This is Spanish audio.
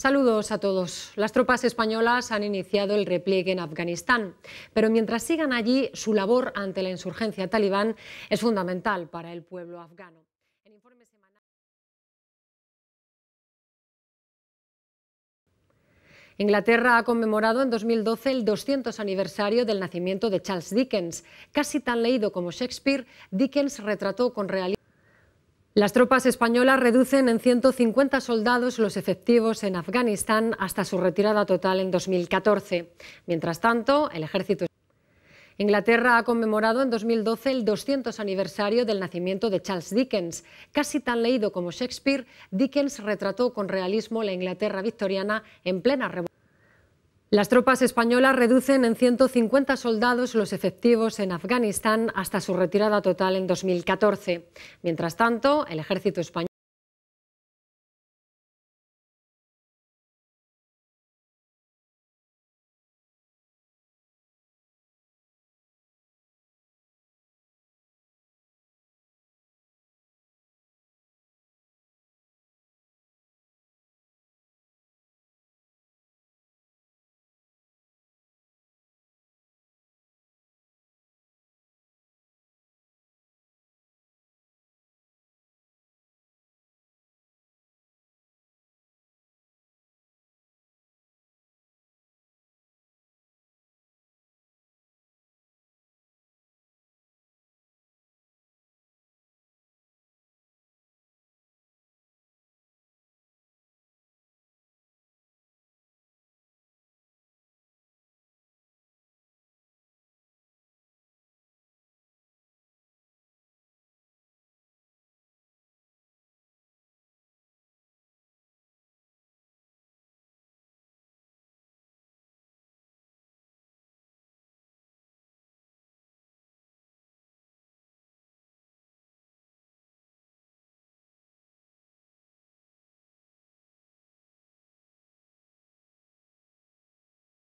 Saludos a todos. Las tropas españolas han iniciado el repliegue en Afganistán, pero mientras sigan allí, su labor ante la insurgencia talibán es fundamental para el pueblo afgano. Inglaterra ha conmemorado en 2012 el 200 aniversario del nacimiento de Charles Dickens. Casi tan leído como Shakespeare, Dickens retrató con realidad las tropas españolas reducen en 150 soldados los efectivos en Afganistán hasta su retirada total en 2014. Mientras tanto, el ejército Inglaterra ha conmemorado en 2012 el 200 aniversario del nacimiento de Charles Dickens. Casi tan leído como Shakespeare, Dickens retrató con realismo la Inglaterra victoriana en plena revolución. Las tropas españolas reducen en 150 soldados los efectivos en Afganistán hasta su retirada total en 2014. Mientras tanto, el ejército español